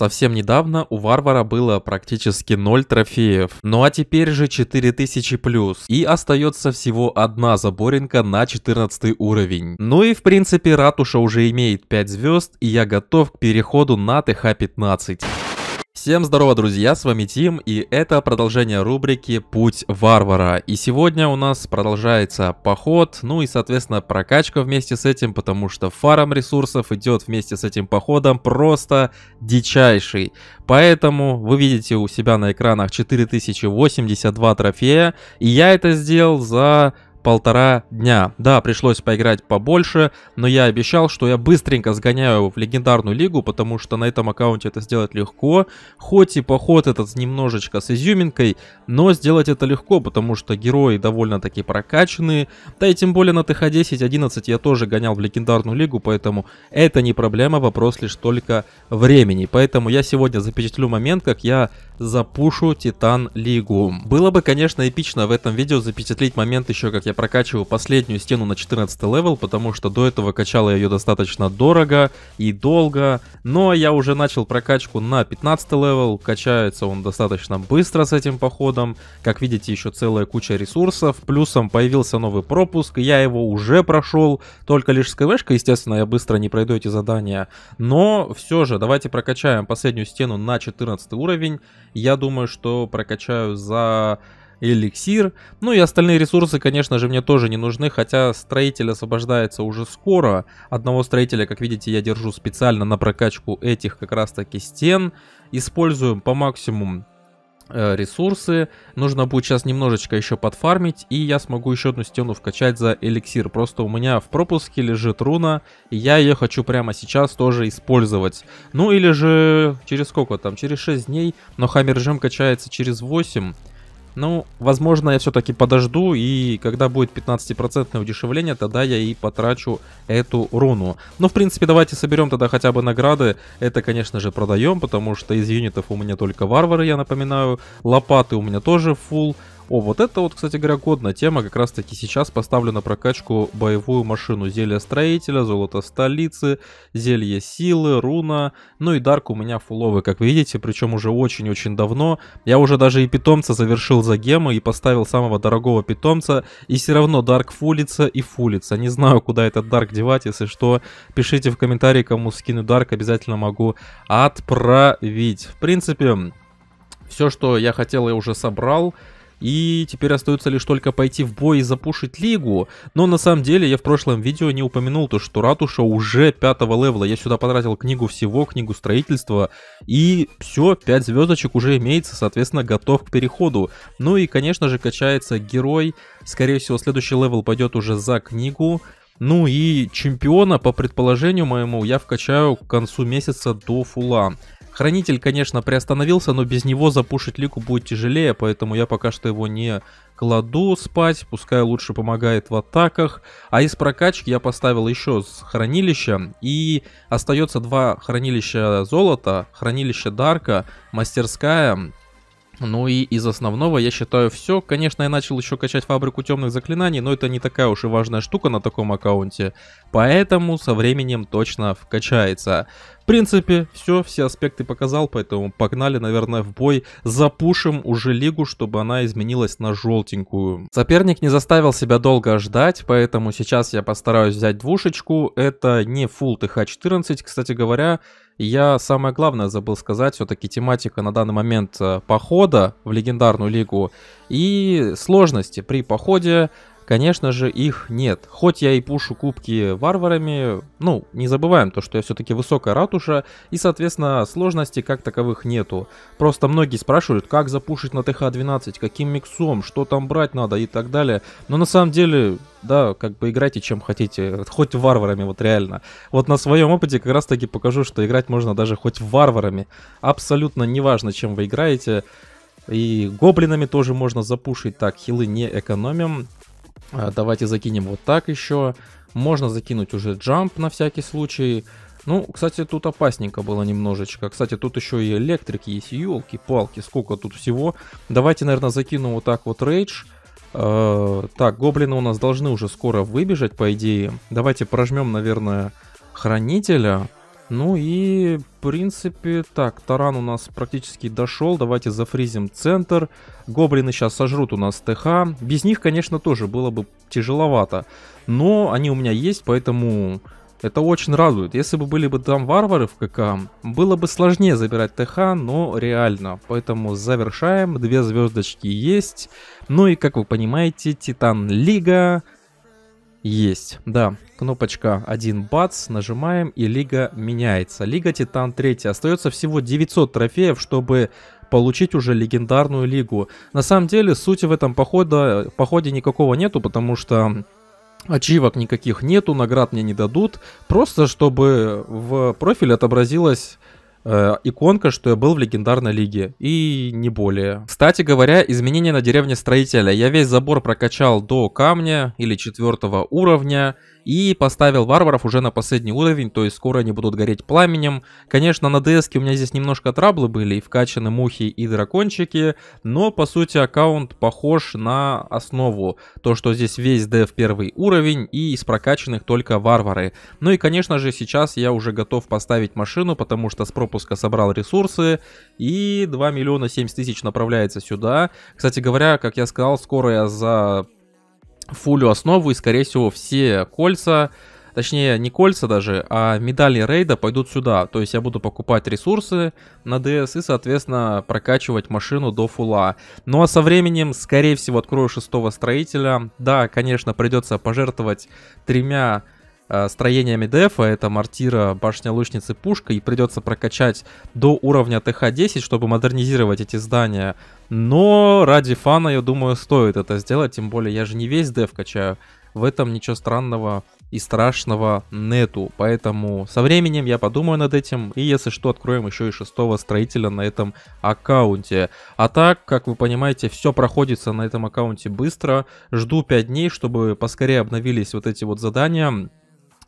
Совсем недавно у варвара было практически 0 трофеев. Ну а теперь же 4000 плюс. И остается всего одна заборинка на 14 уровень. Ну и в принципе ратуша уже имеет 5 звезд и я готов к переходу на ТХ-15. Всем здорово, друзья, с вами Тим, и это продолжение рубрики «Путь варвара». И сегодня у нас продолжается поход, ну и, соответственно, прокачка вместе с этим, потому что фаром ресурсов идет вместе с этим походом просто дичайший. Поэтому вы видите у себя на экранах 4082 трофея, и я это сделал за полтора дня. Да, пришлось поиграть побольше, но я обещал, что я быстренько сгоняю в легендарную лигу, потому что на этом аккаунте это сделать легко. Хоть и поход этот немножечко с изюминкой, но сделать это легко, потому что герои довольно-таки прокачанные. Да и тем более на ТХ-10, 11 я тоже гонял в легендарную лигу, поэтому это не проблема, вопрос лишь только времени. Поэтому я сегодня запечатлю момент, как я запушу Титан Лигу. Было бы, конечно, эпично в этом видео запечатлеть момент еще, как я я прокачиваю последнюю стену на 14 левел, потому что до этого качал я ее достаточно дорого и долго, но я уже начал прокачку на 15 левел, качается он достаточно быстро с этим походом, как видите еще целая куча ресурсов, плюсом появился новый пропуск, я его уже прошел, только лишь с КВшкой, естественно, я быстро не пройду эти задания, но все же давайте прокачаем последнюю стену на 14 уровень, я думаю, что прокачаю за эликсир. Ну и остальные ресурсы, конечно же, мне тоже не нужны, хотя строитель освобождается уже скоро. Одного строителя, как видите, я держу специально на прокачку этих как раз таки стен. Используем по максимуму э, ресурсы, нужно будет сейчас немножечко еще подфармить, и я смогу еще одну стену вкачать за эликсир. Просто у меня в пропуске лежит руна, и я ее хочу прямо сейчас тоже использовать. Ну или же через сколько там, через 6 дней, но хаммер джем качается через 8, ну, возможно, я все-таки подожду, и когда будет 15% удешевление, тогда я и потрачу эту руну. Ну, в принципе, давайте соберем тогда хотя бы награды. Это, конечно же, продаем, потому что из юнитов у меня только варвары, я напоминаю. Лопаты у меня тоже full. О, вот это вот, кстати говоря, годная тема. Как раз таки сейчас поставлена прокачку боевую машину. Зелье строителя, золото столицы, зелье силы, руна. Ну и дарк у меня фуловый, как видите. Причем уже очень-очень давно. Я уже даже и питомца завершил за гемы и поставил самого дорогого питомца. И все равно дарк фулится и фулится. Не знаю, куда этот дарк девать. Если что, пишите в комментарии, кому скину дарк. Обязательно могу отправить. В принципе, все, что я хотел, я уже собрал. И теперь остается лишь только пойти в бой и запушить лигу. Но на самом деле я в прошлом видео не упомянул то, что ратуша уже пятого левела. Я сюда потратил книгу всего, книгу строительства. И все, 5 звездочек уже имеется, соответственно, готов к переходу. Ну и, конечно же, качается герой. Скорее всего, следующий левел пойдет уже за книгу. Ну и чемпиона, по предположению моему, я вкачаю к концу месяца до фула. Хранитель, конечно, приостановился, но без него запушить лику будет тяжелее, поэтому я пока что его не кладу спать, пускай лучше помогает в атаках. А из прокачки я поставил еще с хранилища, и остается два хранилища золота, хранилище дарка, мастерская ну и из основного я считаю все. Конечно, я начал еще качать фабрику темных заклинаний, но это не такая уж и важная штука на таком аккаунте. Поэтому со временем точно вкачается. В принципе, все, все аспекты показал, поэтому погнали, наверное, в бой. Запушим уже лигу, чтобы она изменилась на желтенькую. Соперник не заставил себя долго ждать, поэтому сейчас я постараюсь взять двушечку. Это не full TH14, кстати говоря, я самое главное забыл сказать, все-таки тематика на данный момент э, похода в легендарную лигу и сложности при походе, конечно же, их нет. Хоть я и пушу кубки варварами, ну, не забываем то, что я все-таки высокая ратуша, и, соответственно, сложности как таковых нету. Просто многие спрашивают, как запушить на ТХ-12, каким миксом, что там брать надо и так далее. Но на самом деле, да, как бы играйте чем хотите, хоть варварами, вот реально. Вот на своем опыте как раз таки покажу, что играть можно даже хоть варварами. Абсолютно неважно, чем вы играете. И гоблинами тоже можно запушить. Так, хилы не экономим. Э, давайте закинем вот так еще. Можно закинуть уже джамп на всякий случай. Ну, кстати, тут опасненько было немножечко. Кстати, тут еще и электрик есть, елки-палки, сколько тут всего. Давайте, наверное, закину вот так вот рейдж. Э, так, гоблины у нас должны уже скоро выбежать, по идее. Давайте прожмем, наверное, хранителя. Ну и, в принципе, так, таран у нас практически дошел. Давайте зафризим центр. Гоблины сейчас сожрут у нас ТХ. Без них, конечно, тоже было бы тяжеловато. Но они у меня есть, поэтому это очень радует. Если бы были бы там варвары в КК, было бы сложнее забирать ТХ, но реально. Поэтому завершаем. Две звездочки есть. Ну и, как вы понимаете, Титан Лига... Есть, да. Кнопочка 1 бац, нажимаем, и лига меняется. Лига Титан 3. Остается всего 900 трофеев, чтобы получить уже легендарную лигу. На самом деле, сути в этом похода, походе никакого нету, потому что ачивок никаких нету, наград мне не дадут. Просто чтобы в профиль отобразилось. Э, иконка, что я был в легендарной лиге. И не более. Кстати говоря, изменения на деревне строителя. Я весь забор прокачал до камня или четвертого уровня и поставил варваров уже на последний уровень, то есть скоро они будут гореть пламенем. Конечно, на ds у меня здесь немножко траблы были, и вкачаны мухи и дракончики, но по сути аккаунт похож на основу, то что здесь весь деф первый уровень и из прокачанных только варвары. Ну и конечно же сейчас я уже готов поставить машину, потому что с пропуска собрал ресурсы и 2 миллиона 70 тысяч направляется сюда. Кстати говоря, как я сказал, скоро я за фулю основу, и, скорее всего, все кольца, точнее, не кольца даже, а медали рейда пойдут сюда. То есть я буду покупать ресурсы на DS и, соответственно, прокачивать машину до фула. Ну а со временем, скорее всего, открою шестого строителя. Да, конечно, придется пожертвовать тремя Э, строениями дефа, это мортира, башня лучницы, пушка, и придется прокачать до уровня ТХ-10, чтобы модернизировать эти здания. Но ради фана, я думаю, стоит это сделать, тем более я же не весь деф качаю. В этом ничего странного и страшного нету. Поэтому со временем я подумаю над этим. И если что, откроем еще и шестого строителя на этом аккаунте. А так, как вы понимаете, все проходится на этом аккаунте быстро. Жду 5 дней, чтобы поскорее обновились вот эти вот задания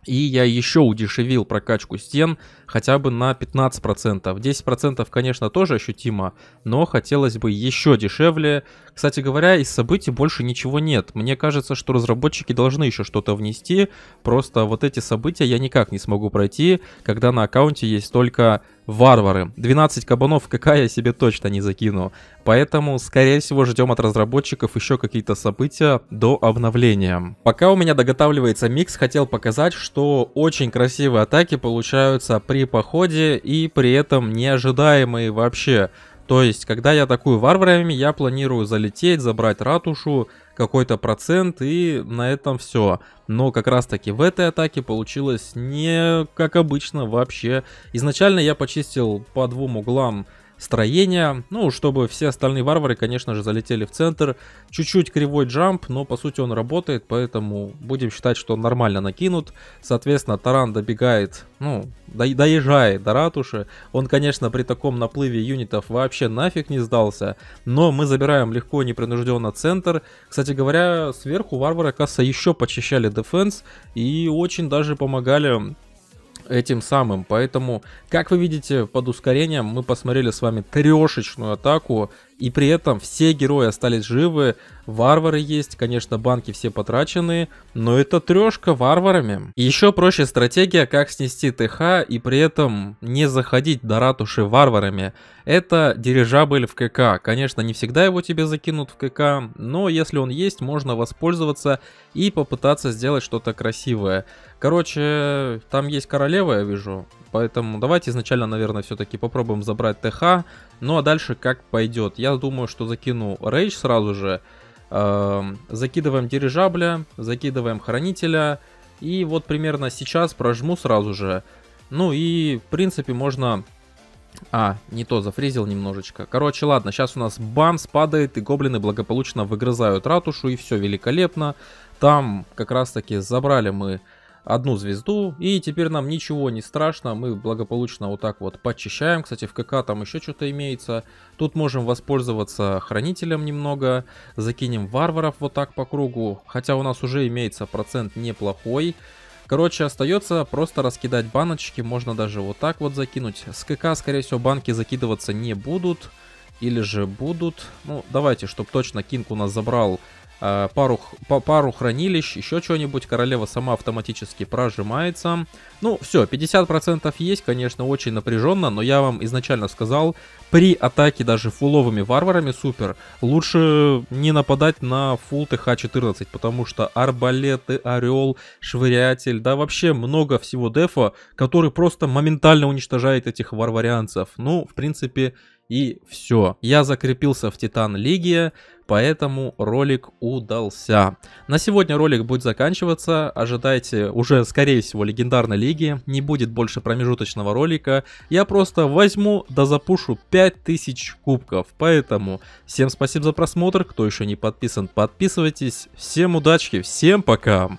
и я еще удешевил прокачку стен хотя бы на 15%. 10% конечно тоже ощутимо, но хотелось бы еще дешевле. Кстати говоря, из событий больше ничего нет. Мне кажется, что разработчики должны еще что-то внести. Просто вот эти события я никак не смогу пройти, когда на аккаунте есть только варвары. 12 кабанов какая я себе точно не закину. Поэтому, скорее всего, ждем от разработчиков еще какие-то события до обновления. Пока у меня доготавливается микс, хотел показать, что очень красивые атаки получаются при походе и при этом неожидаемые вообще. То есть, когда я атакую варварами, я планирую залететь, забрать ратушу, какой-то процент и на этом все. Но как раз таки в этой атаке получилось не как обычно вообще. Изначально я почистил по двум углам строения. Ну, чтобы все остальные варвары, конечно же, залетели в центр. Чуть-чуть кривой джамп, но по сути он работает, поэтому будем считать, что нормально накинут. Соответственно, таран добегает, ну, до, доезжает до ратуши. Он, конечно, при таком наплыве юнитов вообще нафиг не сдался. Но мы забираем легко и непринужденно центр. Кстати говоря, сверху варвары, касса еще почищали дефенс и очень даже помогали этим самым. Поэтому, как вы видите, под ускорением мы посмотрели с вами трешечную атаку и при этом все герои остались живы, варвары есть, конечно, банки все потрачены, но это трешка варварами. еще проще стратегия, как снести ТХ и при этом не заходить до ратуши варварами. Это дирижабль в КК. Конечно, не всегда его тебе закинут в КК, но если он есть, можно воспользоваться и попытаться сделать что-то красивое. Короче, там есть королева, я вижу. Поэтому давайте изначально, наверное, все-таки попробуем забрать ТХ. Ну а дальше как пойдет. Я думаю, что закину рейдж сразу же. Эм, закидываем дирижабля, закидываем хранителя. И вот примерно сейчас прожму сразу же. Ну и, в принципе, можно... А, не то, зафризил немножечко. Короче, ладно, сейчас у нас бам спадает, и гоблины благополучно выгрызают ратушу, и все великолепно. Там как раз-таки забрали мы одну звезду, и теперь нам ничего не страшно, мы благополучно вот так вот подчищаем, кстати, в КК там еще что-то имеется, тут можем воспользоваться хранителем немного, закинем варваров вот так по кругу, хотя у нас уже имеется процент неплохой, Короче, остается просто раскидать баночки, можно даже вот так вот закинуть. С КК, скорее всего, банки закидываться не будут, или же будут. Ну, давайте, чтобы точно Кинг у нас забрал Э, пару, пару хранилищ, еще что нибудь Королева сама автоматически прожимается. Ну, все, 50% есть, конечно, очень напряженно, но я вам изначально сказал, при атаке даже фуловыми варварами супер, лучше не нападать на фул ТХ-14, потому что арбалеты, орел, швырятель, да вообще много всего дефа, который просто моментально уничтожает этих варварианцев. Ну, в принципе, и все. Я закрепился в Титан Лиге, поэтому ролик удался. На сегодня ролик будет заканчиваться, ожидайте уже, скорее всего, легендарной лиги, не будет больше промежуточного ролика, я просто возьму да запушу 5000 кубков, поэтому всем спасибо за просмотр, кто еще не подписан, подписывайтесь, всем удачи, всем пока!